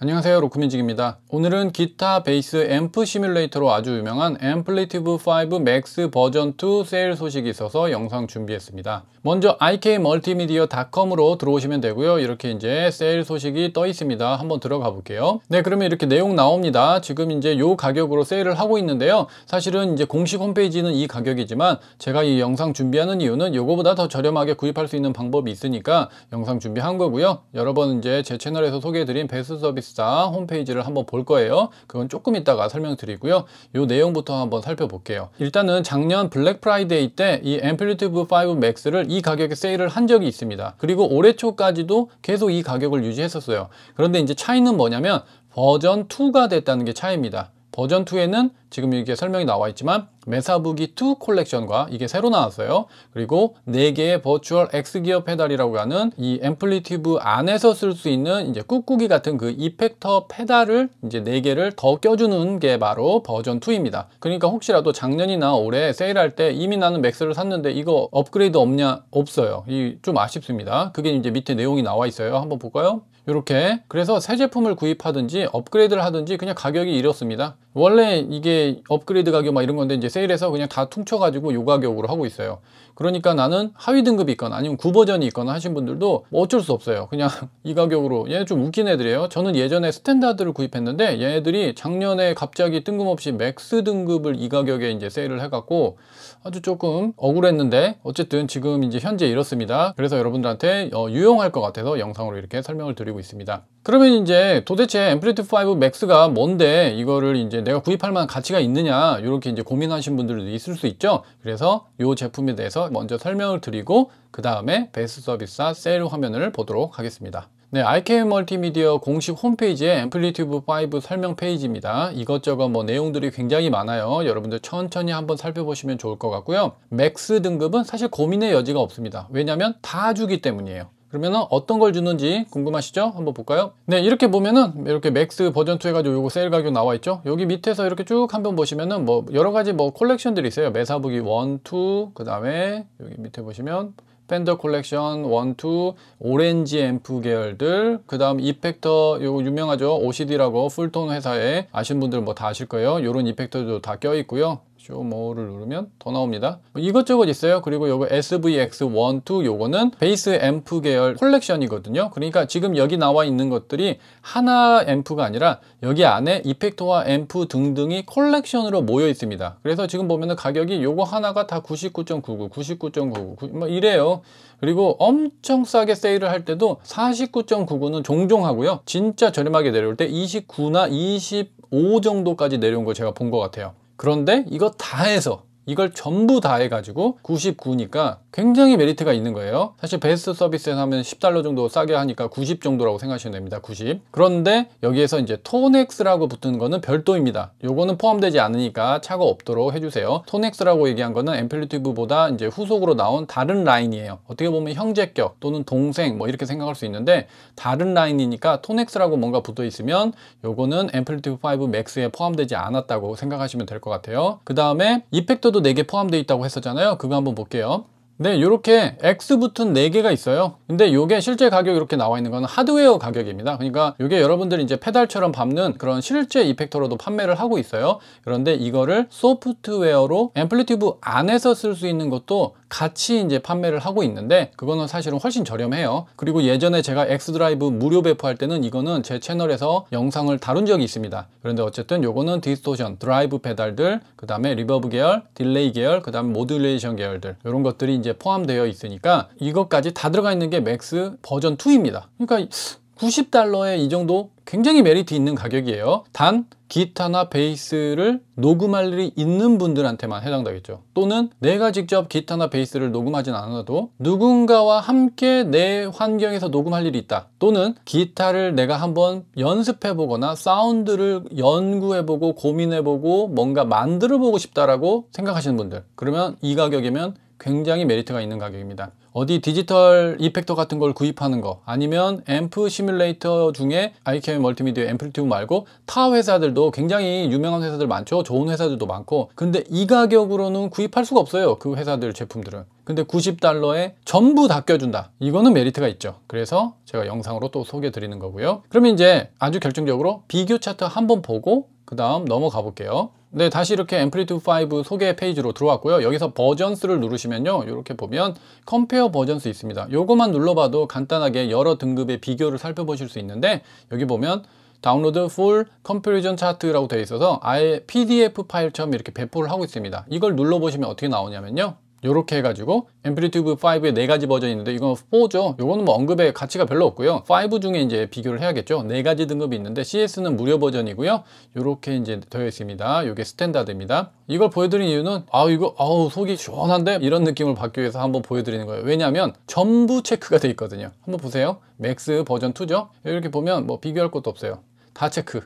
안녕하세요 로크민직입니다 오늘은 기타 베이스 앰프 시뮬레이터로 아주 유명한 앰플리티브 5 맥스 버전 2 세일 소식이 있어서 영상 준비했습니다 먼저 ikmultimedia.com으로 들어오시면 되고요 이렇게 이제 세일 소식이 떠 있습니다 한번 들어가 볼게요 네 그러면 이렇게 내용 나옵니다 지금 이제 요 가격으로 세일을 하고 있는데요 사실은 이제 공식 홈페이지는 이 가격이지만 제가 이 영상 준비하는 이유는 요거보다 더 저렴하게 구입할 수 있는 방법이 있으니까 영상 준비한 거고요 여러 번 이제 제 채널에서 소개해드린 베스트 서비스 서비스 홈페이지를 한번 볼 거예요. 그건 조금 이따가 설명드리고요. 이 내용부터 한번 살펴볼게요. 일단은 작년 블랙 프라이데이 때 이 앰플리튜브 5 맥스를 이 가격에 세일을 한 적이 있습니다. 그리고 올해 초까지도 계속 이 가격을 유지했었어요. 그런데 이제 차이는 뭐냐면 버전 2가 됐다는 게 차이입니다. 버전 2에는 지금 이게 설명이 나와 있지만 메사부기 2 콜렉션과 이게 새로 나왔어요. 그리고 4개의 버추얼 X기어 페달이라고 하는 이앰플리티브 안에서 쓸 수 있는 이제 꾹꾹이 같은 그 이펙터 페달을 이제 4개를 더 껴주는 게 바로 버전 2입니다. 그러니까 혹시라도 작년이나 올해 세일할 때 이미 나는 맥스를 샀는데 이거 업그레이드 없냐? 없어요. 이 좀 아쉽습니다. 그게 이제 밑에 내용이 나와 있어요. 한번 볼까요? 이렇게 그래서 새 제품을 구입하든지 업그레이드를 하든지 그냥 가격이 이렇습니다 원래 이게 업그레이드 가격 막 이런 건데 이제 세일해서 그냥 다 퉁쳐가지고 요 가격으로 하고 있어요 그러니까 나는 하위 등급이 있거나 아니면 구버전이 있거나 하신 분들도 뭐 어쩔 수 없어요 그냥 이 가격으로 얘 좀 웃긴 애들이에요 저는 예전에 스탠다드를 구입했는데 얘네들이 작년에 갑자기 뜬금없이 맥스 등급을 이 가격에 이제 세일을 해갖고 아주 조금 억울했는데 어쨌든 지금 이제 현재 이렇습니다 그래서 여러분들한테 어, 유용할 것 같아서 영상으로 이렇게 설명을 드리고 보여드리고 있습니다 그러면 이제 도대체 앰플리트5 맥스가 뭔데 이거를 이제 내가 구입할 만한 가치가 있느냐 이렇게 이제 고민하신 분들도 있을 수 있죠 그래서 이 제품에 대해서 먼저 설명을 드리고 그 다음에 베스트 서비스와 세일 화면을 보도록 하겠습니다 네, IKM 멀티미디어 공식 홈페이지에 앰플리튜브5 설명 페이지입니다. 이것저것 뭐 내용들이 굉장히 많아요. 여러분들 천천히 한번 살펴보시면 좋을 것 같고요. 맥스 등급은 사실 고민의 여지가 없습니다. 왜냐하면 다 주기 때문이에요. 그러면 어떤 걸 주는지 궁금하시죠? 한번 볼까요? 네, 이렇게 보면은 이렇게 맥스 버전 2 해가지고 요거 세일 가격 나와 있죠? 여기 밑에서 이렇게 쭉 한번 보시면은 뭐 여러 가지 뭐 컬렉션들이 있어요. 메사부기 1, 2, 그 다음에 여기 밑에 보시면 팬더 컬렉션 1, 2, 오렌지 앰프 계열들, 그 다음 이펙터, 요거 유명하죠? OCD라고 풀톤 회사에 아시는 분들 뭐 다 아실 거예요. 요런 이펙터도 다 껴있고요. 쇼 모어를 누르면 더 나옵니다 이것저것 있어요 그리고 요거 SVX12 요거는 베이스 앰프 계열 콜렉션이거든요 그러니까 지금 여기 나와 있는 것들이 하나 앰프가 아니라 여기 안에 이펙터와 앰프 등등이 콜렉션으로 모여 있습니다 그래서 지금 보면은 가격이 요거 하나가 다 99.99, 99.99, 뭐 이래요 그리고 엄청 싸게 세일을 할 때도 49.99는 종종 하고요 진짜 저렴하게 내려올 때 29나 25 정도까지 내려온 거 제가 본 것 같아요 그런데 이거 다 해서 이걸 전부 다 해가지고 99니까 굉장히 메리트가 있는 거예요 사실 베스트 서비스에서 하면 10달러 정도 싸게 하니까 90 정도라고 생각하시면 됩니다 90 그런데 여기에서 이제 톤넥스라고붙은 거는 별도입니다 요거는 포함되지 않으니까 차가 없도록 해주세요 톤넥스라고 얘기한 거는 앰플리튜브보다 이제 후속으로 나온 다른 라인이에요 어떻게 보면 형제격 또는 동생 뭐 이렇게 생각할 수 있는데 다른 라인이니까 톤넥스라고 뭔가 붙어 있으면 요거는 앰플리튜브 5 맥스에 포함되지 않았다고 생각하시면 될 것 같아요 그 다음에 이펙터 4개 포함되어 있다고 했었잖아요. 그거 한번 볼게요. 네 이렇게 X 붙은 4개가 있어요 근데 이게 실제 가격 이렇게 나와 있는 건 하드웨어 가격입니다 그러니까 이게 여러분들이 이제 페달처럼 밟는 그런 실제 이펙터로도 판매를 하고 있어요 그런데 이거를 소프트웨어로 앰플리튜브 안에서 쓸 수 있는 것도 같이 이제 판매를 하고 있는데 그거는 사실은 훨씬 저렴해요 그리고 예전에 제가 X드라이브 무료 배포할 때는 이거는 제 채널에서 영상을 다룬 적이 있습니다 그런데 어쨌든 요거는 디스토션, 드라이브 페달들 그 다음에 리버브 계열, 딜레이 계열, 그다음 모듈레이션 계열들 이런 것들이 이제 포함되어 있으니까 이것까지 다 들어가 있는 게 맥스 버전 2입니다. 그러니까 90달러에 이 정도 굉장히 메리트 있는 가격이에요. 단 기타나 베이스를 녹음할 일이 있는 분들한테만 해당되겠죠. 또는 내가 직접 기타나 베이스를 녹음하진 않아도 누군가와 함께 내 환경에서 녹음할 일이 있다. 또는 기타를 내가 한번 연습해보거나 사운드를 연구해보고 고민해보고 뭔가 만들어보고 싶다라고 생각하시는 분들. 그러면 이 가격이면 굉장히 메리트가 있는 가격입니다. 어디 디지털 이펙터 같은 걸 구입하는 거 아니면 앰프 시뮬레이터 중에 IKM 멀티미디어 앰플리튜브 말고 타 회사들도 굉장히 유명한 회사들 많죠. 좋은 회사들도 많고 근데 이 가격으로는 구입할 수가 없어요. 그 회사들 제품들은. 근데 90달러에 전부 다 껴준다. 이거는 메리트가 있죠. 그래서 제가 영상으로 또 소개해 드리는 거고요. 그러면 이제 아주 결정적으로 비교 차트 한번 보고 그 다음 넘어가 볼게요. 네, 다시 이렇게 앰플리튜드 5 소개 페이지로 들어왔고요. 여기서 버전스를 누르시면요. 이렇게 보면 컴페어 버전스 있습니다. 요거만 눌러봐도 간단하게 여러 등급의 비교를 살펴보실 수 있는데 여기 보면 다운로드 풀 컴퓨리전 차트라고 되어 있어서 아예 PDF 파일처럼 이렇게 배포를 하고 있습니다. 이걸 눌러보시면 어떻게 나오냐면요. 이렇게 해가지고 앰플리튜브 5의 네 가지 버전이 있는데 이건 4죠. 이거는 뭐 언급의 가치가 별로 없고요. 5 중에 이제 비교를 해야겠죠. 네 가지 등급이 있는데 CS는 무료 버전이고요. 이렇게 이제 되어 있습니다. 이게 스탠다드입니다. 이걸 보여드린 이유는 아 이거 아우 속이 시원한데 이런 느낌을 받기 위해서 한번 보여드리는 거예요. 왜냐하면 전부 체크가 돼 있거든요. 한번 보세요. 맥스 버전 2죠. 이렇게 보면 뭐 비교할 것도 없어요. 다 체크,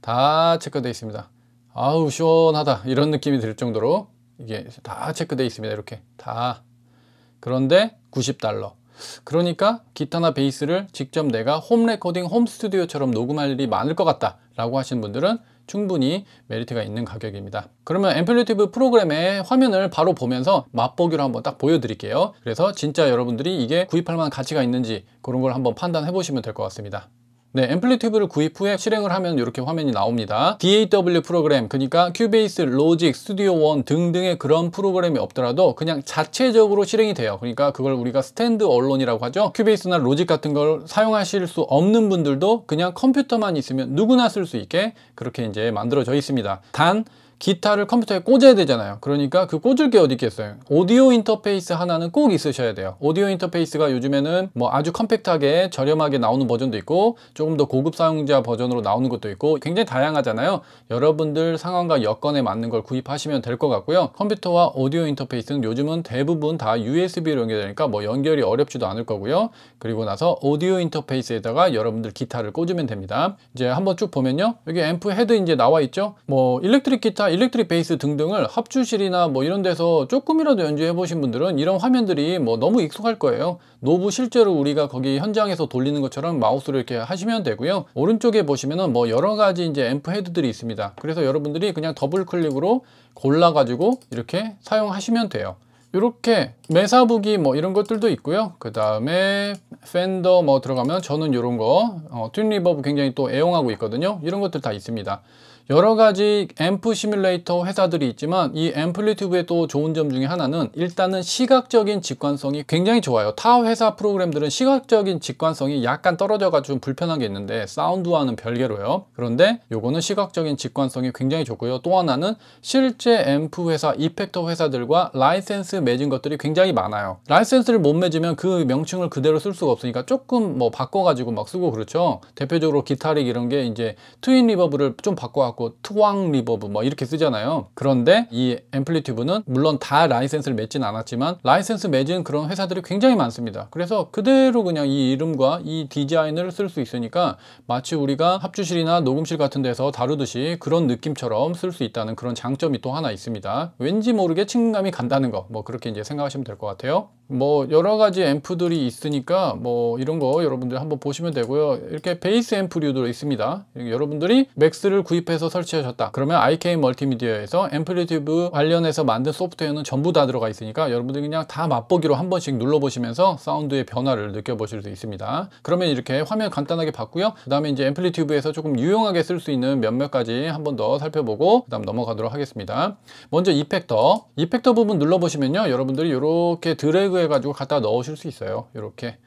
다체크되어 있습니다. 아우 시원하다 이런 느낌이 들 정도로 이게 다체크되어 있습니다. 이렇게 다. 그런데 90달러. 그러니까 기타나 베이스를 직접 내가 홈 레코딩, 홈 스튜디오처럼 녹음할 일이 많을 것 같다라고 하신 분들은 충분히 메리트가 있는 가격입니다. 그러면 앰플리티브 프로그램의 화면을 바로 보면서 맛보기로 한번 딱 보여드릴게요. 그래서 진짜 여러분들이 이게 구입할 만한 가치가 있는지 그런 걸 한번 판단해 보시면 될 것 같습니다. 네, 앰플리튜브를 구입 후에 실행을 하면 이렇게 화면이 나옵니다. DAW 프로그램, 그러니까 큐베이스, 로직, 스튜디오 원 등등의 그런 프로그램이 없더라도 그냥 자체적으로 실행이 돼요. 그러니까 그걸 우리가 스탠드 언론이라고 하죠. 큐베이스나 로직 같은 걸 사용하실 수 없는 분들도 그냥 컴퓨터만 있으면 누구나 쓸 수 있게 그렇게 이제 만들어져 있습니다. 단 기타를 컴퓨터에 꽂아야 되잖아요 그러니까 그 꽂을 게 어디 있겠어요 오디오 인터페이스 하나는 꼭 있으셔야 돼요 오디오 인터페이스가 요즘에는 뭐 아주 컴팩트하게 저렴하게 나오는 버전도 있고 조금 더 고급 사용자 버전으로 나오는 것도 있고 굉장히 다양하잖아요 여러분들 상황과 여건에 맞는 걸 구입하시면 될 것 같고요 컴퓨터와 오디오 인터페이스는 요즘은 대부분 다 USB로 연결되니까 뭐 연결이 어렵지도 않을 거고요 그리고 나서 오디오 인터페이스에다가 여러분들 기타를 꽂으면 됩니다 이제 한번 쭉 보면요 여기 앰프 헤드 이제 나와 있죠 뭐 일렉트릭 기타 일렉트릭 베이스 등등을 합주실이나 뭐 이런 데서 조금이라도 연주해 보신 분들은 이런 화면들이 뭐 너무 익숙할 거예요 노브 실제로 우리가 거기 현장에서 돌리는 것처럼 마우스를 이렇게 하시면 되고요 오른쪽에 보시면은 뭐 여러 가지 이제 앰프 헤드들이 있습니다 그래서 여러분들이 그냥 더블 클릭으로 골라 가지고 이렇게 사용하시면 돼요 이렇게 메사부기 뭐 이런 것들도 있고요 그 다음에 팬더 뭐 들어가면 저는 이런 거 어, 튠 리버브 굉장히 또 애용하고 있거든요 이런 것들 다 있습니다 여러 가지 앰프 시뮬레이터 회사들이 있지만 이 앰플리튜브의 또 좋은 점 중에 하나는 일단은 시각적인 직관성이 굉장히 좋아요 타 회사 프로그램들은 시각적인 직관성이 약간 떨어져가 지고 불편한 게 있는데 사운드와는 별개로요 그런데 요거는 시각적인 직관성이 굉장히 좋고요 또 하나는 실제 앰프 회사, 이펙터 회사들과 라이센스 맺은 것들이 굉장히 많아요 라이센스를 못 맺으면 그 명칭을 그대로 쓸 수가 없으니까 조금 뭐 바꿔가지고 막 쓰고 그렇죠 대표적으로 기타릭 이런 게 이제 트윈 리버브를 좀 바꿔갖고 받고 트왕 리버브 뭐 이렇게 쓰잖아요 그런데 이 앰플리튜브는 물론 다 라이센스를 맺진 않았지만 라이센스 맺은 그런 회사들이 굉장히 많습니다 그래서 그대로 그냥 이 이름과 이 디자인을 쓸 수 있으니까 마치 우리가 합주실이나 녹음실 같은 데서 다루듯이 그런 느낌처럼 쓸 수 있다는 그런 장점이 또 하나 있습니다 왠지 모르게 친근감이 간다는 거 뭐 그렇게 이제 생각하시면 될 것 같아요 뭐 여러 가지 앰프들이 있으니까 뭐 이런 거 여러분들 한번 보시면 되고요 이렇게 베이스 앰프류도 있습니다 여러분들이 맥스를 구입해서 설치하셨다 그러면 IK 멀티미디어에서 앰플리티브 관련해서 만든 소프트웨어는 전부 다 들어가 있으니까 여러분들이 그냥 다 맛보기로 한 번씩 눌러보시면서 사운드의 변화를 느껴보실 수 있습니다 그러면 이렇게 화면 간단하게 봤고요 그 다음에 이제 앰플리티브에서 조금 유용하게 쓸 수 있는 몇몇 가지 한번더 살펴보고 그 다음 넘어가도록 하겠습니다 먼저 이펙터 이펙터 부분 눌러보시면요 여러분들이 이렇게 드래그 해가지고 갖다 넣으실 수 있어요. 이렇게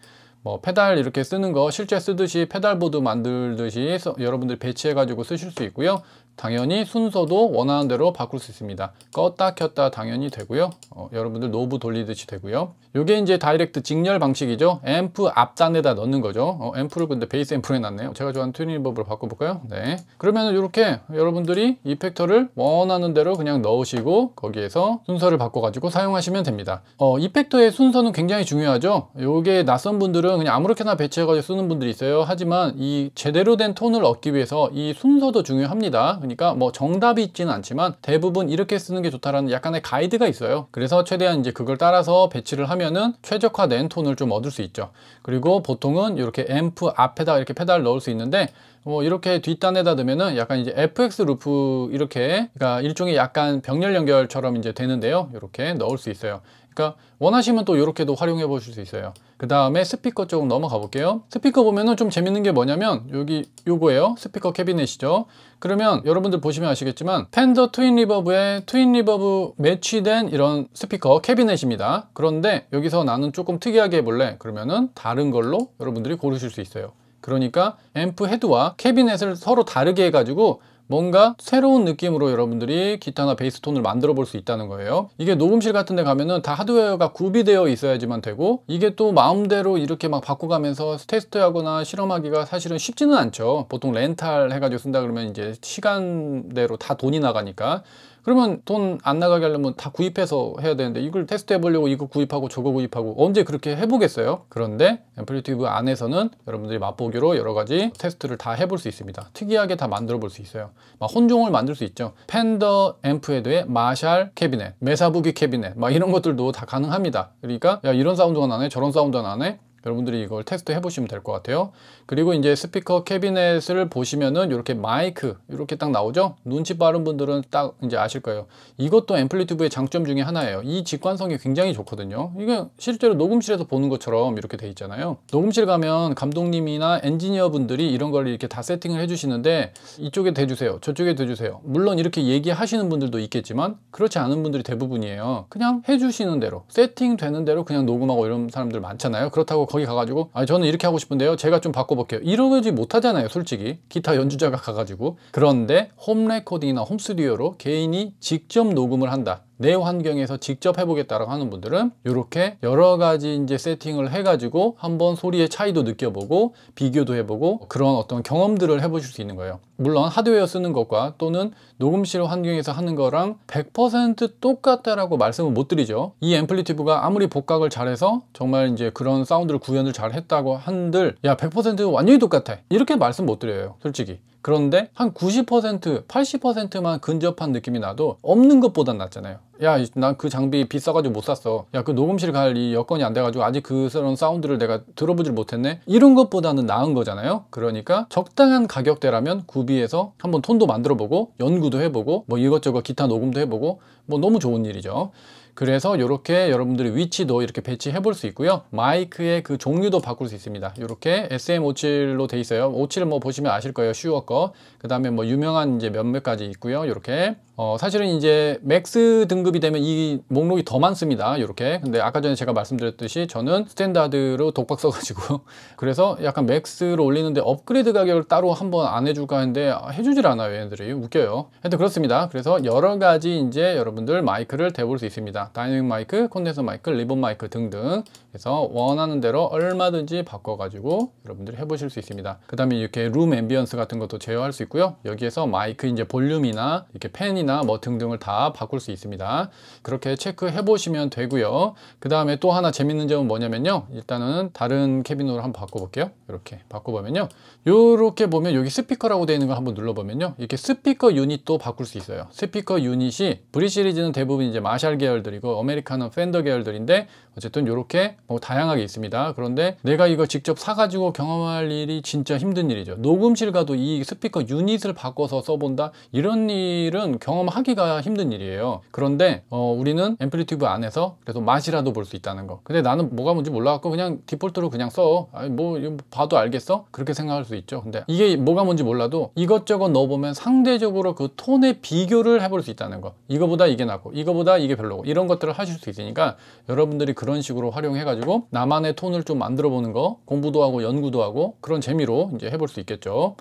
뭐 페달 이렇게 쓰는 거 실제 쓰듯이 페달보드 만들듯이 여러분들 배치해가지고 쓰실 수 있고요. 당연히 순서도 원하는 대로 바꿀 수 있습니다. 껐다 켰다 당연히 되고요. 어, 여러분들 노브 돌리듯이 되고요. 이게 이제 다이렉트 직렬 방식이죠. 앰프 앞단에다 넣는 거죠. 어, 앰프를 근데 베이스 앰프로 해놨네요. 제가 좋아하는 튜닝 법으 바꿔볼까요? 네. 그러면 이렇게 여러분들이 이펙터를 원하는 대로 그냥 넣으시고 거기에서 순서를 바꿔가지고 사용하시면 됩니다. 어, 이펙터의 순서는 굉장히 중요하죠. 이게 낯선 분들은 그냥 아무렇게나 배치해가지고 쓰는 분들이 있어요. 하지만 이 제대로 된 톤을 얻기 위해서 이 순서도 중요합니다. 그러니까 뭐 정답이 있지는 않지만 대부분 이렇게 쓰는 게 좋다라는 약간의 가이드가 있어요. 그래서 최대한 이제 그걸 따라서 배치를 하면 하면은 최적화된 톤을 좀 얻을 수 있죠 그리고 보통은 이렇게 앰프 앞에다 이렇게 페달 넣을 수 있는데 뭐 이렇게 뒷단에다 넣으면은 약간 이제 FX 루프 이렇게 그러니까 일종의 약간 병렬 연결처럼 이제 되는데요 이렇게 넣을 수 있어요 그러니까 원하시면 또 이렇게도 활용해 보실 수 있어요 그 다음에 스피커 쪽으로 넘어가 볼게요 스피커 보면은 좀 재밌는 게 뭐냐면 여기 요거예요 스피커 캐비넷이죠 그러면 여러분들 보시면 아시겠지만 팬더 트윈 리버브에 트윈 리버브 매치된 이런 스피커 캐비넷입니다 그런데 여기서 나는 조금 특이하게 해볼래 그러면은 다른 걸로 여러분들이 고르실 수 있어요 그러니까 앰프 헤드와 캐비넷을 서로 다르게 해가지고 뭔가 새로운 느낌으로 여러분들이 기타나 베이스 톤을 만들어 볼 수 있다는 거예요 이게 녹음실 같은 데 가면은 다 하드웨어가 구비되어 있어야지만 되고 이게 또 마음대로 이렇게 막 바꿔가면서 테스트하거나 실험하기가 사실은 쉽지는 않죠 보통 렌탈 해가지고 쓴다 그러면 이제 시간대로 다 돈이 나가니까 그러면 돈 안 나가게 하려면 다 구입해서 해야 되는데 이걸 테스트 해보려고 이거 구입하고 저거 구입하고 언제 그렇게 해보겠어요? 그런데 앰플리튜브 안에서는 여러분들이 맛보기로 여러 가지 테스트를 다 해볼 수 있습니다. 특이하게 다 만들어 볼 수 있어요. 막 혼종을 만들 수 있죠. 팬더 앰프에드의 마샬 캐비넷, 메사부기 캐비넷 막 이런 것들도 다 가능합니다. 그러니까 야 이런 사운드가 나네 저런 사운드가 나네 여러분들이 이걸 테스트 해보시면 될 것 같아요. 그리고 이제 스피커 캐비넷을 보시면은 이렇게 마이크 이렇게 딱 나오죠. 눈치 빠른 분들은 딱 이제 아실 거예요. 이것도 앰플리튜브의 장점 중에 하나예요. 이 직관성이 굉장히 좋거든요. 이게 실제로 녹음실에서 보는 것처럼 이렇게 돼 있잖아요. 녹음실 가면 감독님이나 엔지니어 분들이 이런 걸 이렇게 다 세팅을 해주시는데 이쪽에 대주세요. 저쪽에 대주세요. 물론 이렇게 얘기하시는 분들도 있겠지만 그렇지 않은 분들이 대부분이에요. 그냥 해주시는 대로 세팅되는 대로 그냥 녹음하고 이런 사람들 많잖아요. 그렇다고 거기 가가지고 아 저는 이렇게 하고 싶은데요 제가 좀 바꿔볼게요 이러지 못하잖아요 솔직히 기타 연주자가 가가지고 그런데 홈 레코딩이나 홈 스튜디오로 개인이 직접 녹음을 한다 내 환경에서 직접 해보겠다라고 하는 분들은 이렇게 여러 가지 이제 세팅을 해가지고 한번 소리의 차이도 느껴보고 비교도 해보고 그런 어떤 경험들을 해보실 수 있는 거예요. 물론 하드웨어 쓰는 것과 또는 녹음실 환경에서 하는 거랑 100% 똑같다라고 말씀을 못 드리죠 이 앰플리티브가 아무리 복각을 잘해서 정말 이제 그런 사운드를 구현을 잘했다고 한들 야 100% 완전히 똑같아 이렇게 말씀 못 드려요 솔직히 그런데 한 90% 80%만 근접한 느낌이 나도 없는 것보단 낫잖아요 야난그 장비 비싸가지고 못 샀어 야 그 녹음실 갈 이 여건이 안 돼가지고 아직 그런 사운드를 내가 들어보질 못했네 이런 것보다는 나은 거잖아요 그러니까 적당한 가격대라면 구비해서 한번 톤도 만들어보고 연구도 해보고 뭐 이것저것 기타 녹음도 해보고 뭐 너무 좋은 일이죠 그래서 이렇게 여러분들이 위치도 이렇게 배치해 볼 수 있고요 마이크의 그 종류도 바꿀 수 있습니다 이렇게 SM57로 돼 있어요 57 뭐 보시면 아실 거예요 슈어 거그 다음에 뭐 유명한 이제 몇몇 가지 있고요 이렇게 어, 사실은 이제 맥스 등급이 되면 이 목록이 더 많습니다. 이렇게. 근데 아까 전에 제가 말씀드렸듯이 저는 스탠다드로 독박 써가지고 그래서 약간 맥스로 올리는데 업그레이드 가격을 따로 한번 안 해줄까 했는데 해주질 않아요. 얘네들이 웃겨요. 하여튼 그렇습니다. 그래서 여러 가지 이제 여러분들 마이크를 대볼 수 있습니다. 다이내 마이크, 콘덴서 마이크, 리본 마이크 등등. 그래서 원하는 대로 얼마든지 바꿔가지고 여러분들이 해보실 수 있습니다. 그 다음에 이렇게 룸 앰비언스 같은 것도 제어할 수 있고요. 여기에서 마이크 이제 볼륨이나 이렇게 팬이 펜이나 뭐 등등을 다 바꿀 수 있습니다. 그렇게 체크해 보시면 되고요. 그 다음에 또 하나 재밌는 점은 뭐냐면요. 일단은 다른 캐비노로 한번 바꿔볼게요. 이렇게 바꿔보면요. 이렇게 보면 여기 스피커라고 되어 있는 거 한번 눌러보면요. 이렇게 스피커 유닛도 바꿀 수 있어요. 스피커 유닛이 브리 시리즈는 대부분 이제 마샬 계열들이고 아메리카노 팬더 계열들인데 어쨌든 이렇게 뭐 다양하게 있습니다. 그런데 내가 이거 직접 사가지고 경험할 일이 진짜 힘든 일이죠. 녹음실 가도 이 스피커 유닛을 바꿔서 써본다? 이런 일은 경험 경험하기가 힘든 일이에요 그런데 어, 우리는 앰플리튜브 안에서 그래도 맛이라도 볼 수 있다는 거 근데 나는 뭐가 뭔지 몰라갖고 그냥 디폴트로 그냥 써 아니 뭐 봐도 알겠어? 그렇게 생각할 수 있죠 근데 이게 뭐가 뭔지 몰라도 이것저것 넣어보면 상대적으로 그 톤의 비교를 해볼 수 있다는 거 이거보다 이게 낫고 이거보다 이게 별로고 이런 것들을 하실 수 있으니까 여러분들이 그런 식으로 활용해 가지고 나만의 톤을 좀 만들어 보는 거 공부도 하고 연구도 하고 그런 재미로 이제 해볼 수 있겠죠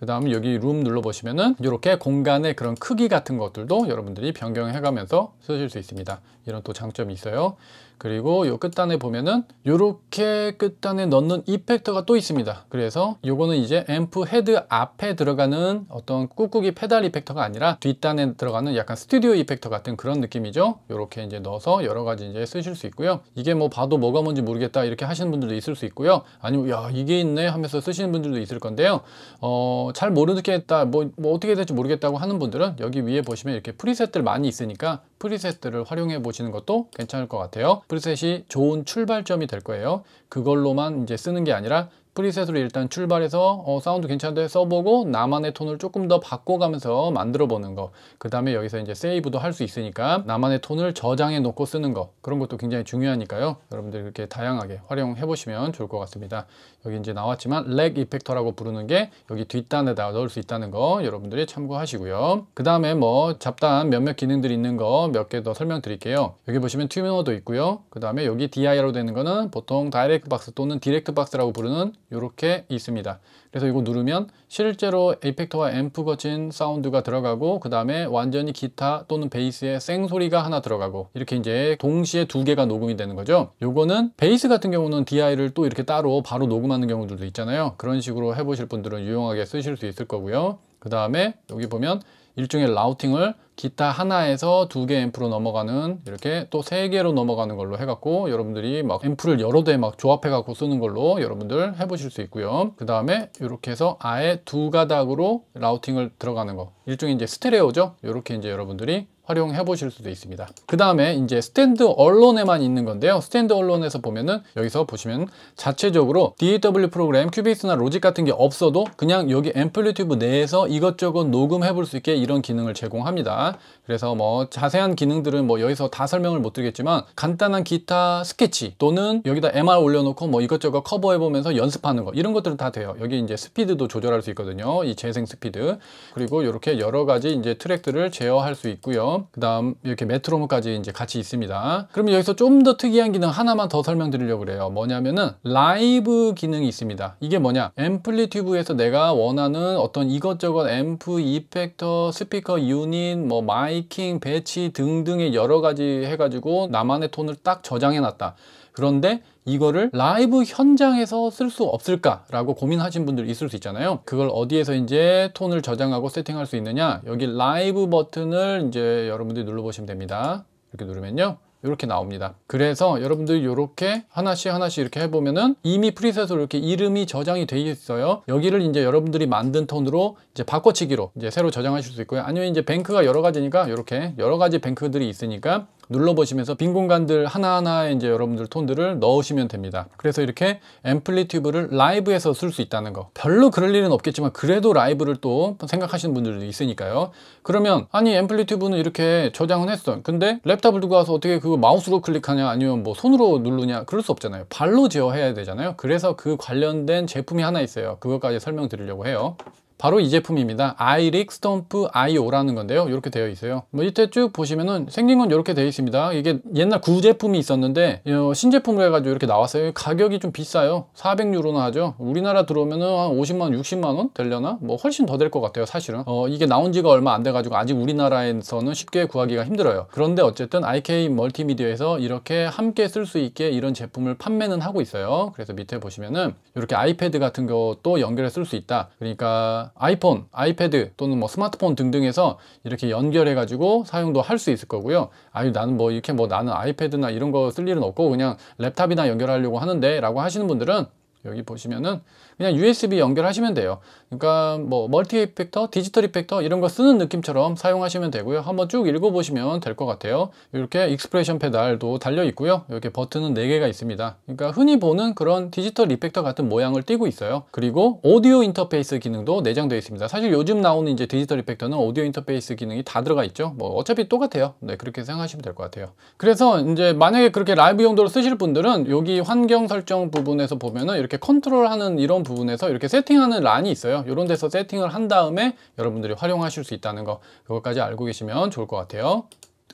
그 다음 여기 룸 눌러보시면은 이렇게 공간의 그런 크기 같은 것들도 여러분들이 변경해 가면서 쓰실 수 있습니다. 이런 또 장점이 있어요. 그리고 요 끝단에 보면은 이렇게 끝단에 넣는 이펙터가 또 있습니다. 그래서 요거는 이제 앰프 헤드 앞에 들어가는 어떤 꾹꾹이 페달 이펙터가 아니라 뒷단에 들어가는 약간 스튜디오 이펙터 같은 그런 느낌이죠. 요렇게 이제 넣어서 여러 가지 이제 쓰실 수 있고요. 이게 뭐 봐도 뭐가 뭔지 모르겠다 이렇게 하시는 분들도 있을 수 있고요. 아니면 야 이게 있네 하면서 쓰시는 분들도 있을 건데요. 어, 잘 모르겠다 뭐, 뭐 어떻게 될지 모르겠다고 하는 분들은 여기 위에 보시면 이렇게 프리셋들 많이 있으니까 프리셋들을 활용해 보시는 것도 괜찮을 것 같아요 프리셋이 좋은 출발점이 될 거예요 그걸로만 이제 쓰는 게 아니라 프리셋으로 일단 출발해서 어, 사운드 괜찮은데 써보고 나만의 톤을 조금 더 바꿔가면서 만들어보는 거그 다음에 여기서 이제 세이브도 할 수 있으니까 나만의 톤을 저장해 놓고 쓰는 거 그런 것도 굉장히 중요하니까요 여러분들 이렇게 다양하게 활용해 보시면 좋을 것 같습니다 여기 이제 나왔지만 렉 이펙터라고 부르는 게 여기 뒷단에다 넣을 수 있다는 거 여러분들이 참고하시고요 그 다음에 뭐 잡단 몇몇 기능들이 있는 거 몇 개 더 설명드릴게요 여기 보시면 튜너도 미 있고요 그 다음에 여기 DIR로 되는 거는 보통 다이렉트 박스 또는 디렉트 박스라고 부르는 이렇게 있습니다. 그래서 이거 누르면 실제로 에이펙터와 앰프 거친 사운드가 들어가고 그 다음에 완전히 기타 또는 베이스의 생소리가 하나 들어가고 이렇게 이제 동시에 두 개가 녹음이 되는 거죠. 요거는 베이스 같은 경우는 DI를 또 이렇게 따로 바로 녹음하는 경우들도 있잖아요. 그런 식으로 해보실 분들은 유용하게 쓰실 수 있을 거고요. 그 다음에 여기 보면 일종의 라우팅을 기타 하나에서 두 개 앰프로 넘어가는 이렇게 또 세 개로 넘어가는 걸로 해갖고 여러분들이 막 앰프를 여러 대 막 조합해갖고 쓰는 걸로 여러분들 해보실 수 있고요. 그 다음에 이렇게 해서 아예 두 가닥으로 라우팅을 들어가는 거 일종의 이제 스테레오죠. 이렇게 이제 여러분들이 활용해 보실 수도 있습니다 그 다음에 이제 스탠드 언론에만 있는 건데요 스탠드 언론에서 보면은 여기서 보시면 자체적으로 DAW 프로그램 큐베이스나 로직 같은 게 없어도 그냥 여기 앰플리튜브 내에서 이것저것 녹음해 볼 수 있게 이 이런 기능을 제공합니다. 그래서 뭐 자세한 기능들은 뭐 여기서 다 설명을 못 드리겠지만 간단한 기타 스케치 또는 여기다 MR 올려놓고 뭐 이것저것 커버해보면서 연습하는 거 이런 것들은 다 돼요. 여기 이제 스피드도 조절할 수 있거든요. 이 재생 스피드 그리고 이렇게 여러 가지 이제 트랙들을 제어할 수 있고요. 그 다음 이렇게 메트로놈까지 이제 같이 있습니다. 그럼 여기서 좀 더 특이한 기능 하나만 더 설명드리려고 그래요. 뭐냐면은 라이브 기능이 있습니다. 이게 뭐냐 앰플리튜브에서 내가 원하는 어떤 이것저것 앰프, 이펙터, 스피커 유닛, 뭐 마이킹, 배치 등등의 여러 가지 해가지고 나만의 톤을 딱 저장해놨다. 그런데 이거를 라이브 현장에서 쓸 수 없을까라고 고민하신 분들 있을 수 있잖아요. 그걸 어디에서 이제 톤을 저장하고 세팅할 수 있느냐? 여기 라이브 버튼을 이제 여러분들이 눌러보시면 됩니다. 이렇게 누르면요. 이렇게 나옵니다 그래서 여러분들 이렇게 하나씩 하나씩 이렇게 해보면은 이미 프리셋으로 이렇게 이름이 저장이 되어 있어요 여기를 이제 여러분들이 만든 톤으로 이제 바꿔치기로 이제 새로 저장하실 수 있고요 아니면 이제 뱅크가 여러 가지니까 이렇게 여러 가지 뱅크들이 있으니까 눌러보시면서 빈 공간들 하나하나에 이제 여러분들 톤들을 넣으시면 됩니다. 그래서 이렇게 앰플리튜브를 라이브에서 쓸 수 있다는 거. 별로 그럴 일은 없겠지만 그래도 라이브를 또 생각하시는 분들도 있으니까요. 그러면 아니 앰플리튜브는 이렇게 저장은 했어. 근데 랩탑을 두고 와서 어떻게 그 마우스로 클릭하냐 아니면 뭐 손으로 누르냐 그럴 수 없잖아요. 발로 제어해야 되잖아요. 그래서 그 관련된 제품이 하나 있어요. 그것까지 설명드리려고 해요. 바로 이 제품입니다. 아이릭 스톰프 아이오라는 건데요. 이렇게 되어 있어요. 뭐 밑에 쭉 보시면은 생긴 건 이렇게 되어 있습니다. 이게 옛날 구제품이 있었는데 어, 신제품으로 해가지고 이렇게 나왔어요. 가격이 좀 비싸요. 400유로나 하죠. 우리나라 들어오면은 한 50만, 60만 원 되려나? 뭐 훨씬 더 될 것 같아요. 사실은. 어, 이게 나온 지가 얼마 안 돼가지고 아직 우리나라에서는 쉽게 구하기가 힘들어요. 그런데 어쨌든 IK 멀티미디어에서 이렇게 함께 쓸 수 있게 이런 제품을 판매는 하고 있어요. 그래서 밑에 보시면은 이렇게 아이패드 같은 것도 연결해 쓸 수 있다. 그러니까 아이폰, 아이패드 또는 뭐 스마트폰 등등에서 이렇게 연결해 가지고 사용도 할 수 있을 거고요 아유 나는 뭐 이렇게 뭐 나는 아이패드나 이런 거 쓸 일은 없고 그냥 랩탑이나 연결하려고 하는데 라고 하시는 분들은 여기 보시면은 그냥 USB 연결하시면 돼요. 그러니까 뭐 멀티 이펙터, 디지털 이펙터 이런 거 쓰는 느낌처럼 사용하시면 되고요. 한번 쭉 읽어보시면 될 것 같아요. 이렇게 익스프레션 페달도 달려 있고요. 이렇게 버튼은 4개가 있습니다. 그러니까 흔히 보는 그런 디지털 이펙터 같은 모양을 띄고 있어요. 그리고 오디오 인터페이스 기능도 내장되어 있습니다. 사실 요즘 나오는 이제 디지털 이펙터는 오디오 인터페이스 기능이 다 들어가 있죠. 뭐 어차피 똑같아요. 네, 그렇게 생각하시면 될 것 같아요. 그래서 이제 만약에 그렇게 라이브 용도로 쓰실 분들은 여기 환경 설정 부분에서 보면은 이렇게 이렇게 컨트롤하는 이런 부분에서 이렇게 세팅하는 란이 있어요 이런 데서 세팅을 한 다음에 여러분들이 활용하실 수 있다는 거 그것까지 알고 계시면 좋을 것 같아요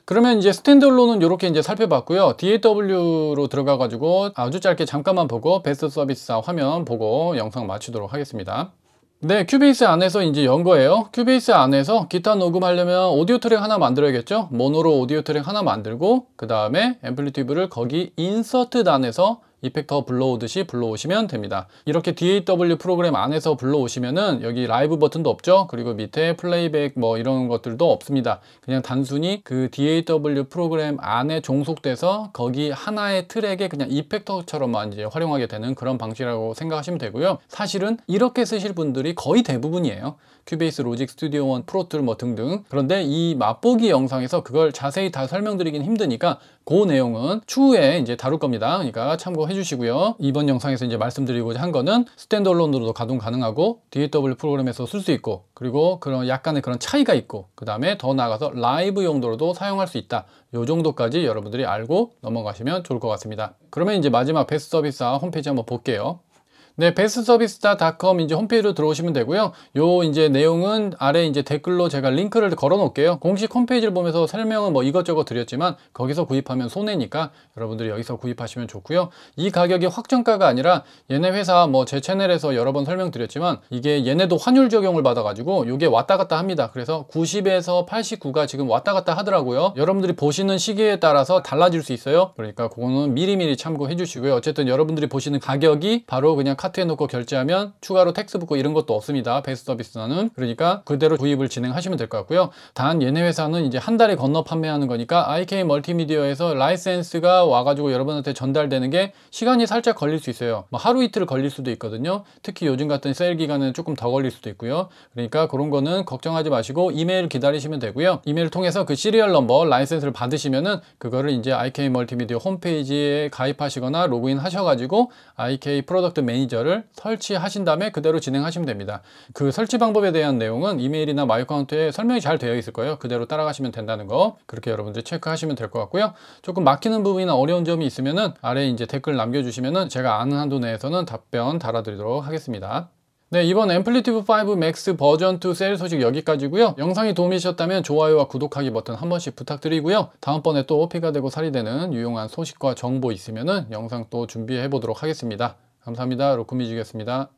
그러면 이제 스탠드얼론은 이렇게 이제 살펴봤고요. DAW로 들어가가지고 아주 짧게 잠깐만 보고 베스트 서비스 화면 보고 영상 마치도록 하겠습니다. 네, 큐베이스 안에서 이제 연 거예요. 큐베이스 안에서 기타 녹음하려면 오디오 트랙 하나 만들어야겠죠? 모노로 오디오 트랙 하나 만들고 그 다음에 앰플리티브를 거기 인서트 단에서 이펙터 불러오듯이 불러오시면 됩니다. 이렇게 DAW 프로그램 안에서 불러오시면은 여기 라이브 버튼도 없죠. 그리고 밑에 플레이백 뭐 이런 것들도 없습니다. 그냥 단순히 그 DAW 프로그램 안에 종속돼서 거기 하나의 트랙에 그냥 이펙터처럼만 이제 활용하게 되는 그런 방식이라고 생각하시면 되고요. 사실은 이렇게 쓰실 분들이 거의 대부분이에요. 큐베이스 로직 스튜디오 원 프로툴 뭐 등등. 그런데 이 맛보기 영상에서 그걸 자세히 다 설명드리긴 힘드니까 그 내용은 추후에 이제 다룰 겁니다. 그러니까 참고해 주시고요. 이번 영상에서 이제 말씀드리고자 한 거는 스탠드얼론으로도 가동 가능하고 DAW 프로그램에서 쓸 수 있고 그리고 그런 약간의 그런 차이가 있고 그 다음에 더 나아가서 라이브 용도로도 사용할 수 있다. 요 정도까지 여러분들이 알고 넘어가시면 좋을 것 같습니다. 그러면 이제 마지막 베스트 서비스와 홈페이지 한번 볼게요. 네, 베스트서비스다닷컴 이제 홈페이지로 들어오시면 되고요. 요 이제 내용은 아래 이제 댓글로 제가 링크를 걸어 놓을게요. 공식 홈페이지를 보면서 설명은 뭐 이것저것 드렸지만 거기서 구입하면 손해니까 여러분들이 여기서 구입하시면 좋고요. 이 가격이 확정가가 아니라 얘네 회사 뭐 제 채널에서 여러 번 설명드렸지만 이게 얘네도 환율 적용을 받아 가지고 요게 왔다 갔다 합니다. 그래서 90에서 89가 지금 왔다 갔다 하더라고요. 여러분들이 보시는 시기에 따라서 달라질 수 있어요. 그러니까 그거는 미리미리 참고해 주시고요. 어쨌든 여러분들이 보시는 가격이 바로 그냥 카트에 놓고 결제하면 추가로 텍스 붙고 이런 것도 없습니다. 베이스 서비스는 그러니까 그대로 구입을 진행하시면 될 것 같고요. 단 얘네 회사는 이제 한 달에 건너 판매하는 거니까 IK 멀티미디어에서 라이센스가 와가지고 여러분한테 전달되는 게 시간이 살짝 걸릴 수 있어요. 뭐 하루 이틀 걸릴 수도 있거든요. 특히 요즘 같은 세일 기간은 조금 더 걸릴 수도 있고요. 그러니까 그런 거는 걱정하지 마시고 이메일 기다리시면 되고요. 이메일 통해서 그 시리얼 넘버 라이센스를 받으시면은 그거를 이제 IK 멀티미디어 홈페이지에 가입하시거나 로그인 하셔가지고 IK 프로덕트 매니저 아이디를 설치하신 다음에 그대로 진행하시면 됩니다. 그 설치 방법에 대한 내용은 이메일이나 마이 카운트에 설명이 잘 되어 있을 거예요. 그대로 따라가시면 된다는 거 그렇게 여러분들 체크하시면 될 것 같고요. 조금 막히는 부분이나 어려운 점이 있으면은 아래 이제 댓글 남겨주시면은 제가 아는 한도 내에서는 답변 달아드리도록 하겠습니다. 네, 이번 앰플리티브5 맥스 버전 2 셀 소식 여기까지고요. 영상이 도움이 되셨다면 좋아요와 구독하기 버튼 한 번씩 부탁드리고요. 다음번에 또 피가 되고 살이 되는 유용한 소식과 정보 있으면 영상 또 준비해 보도록 하겠습니다. 감사합니다. 로코미즈겠습니다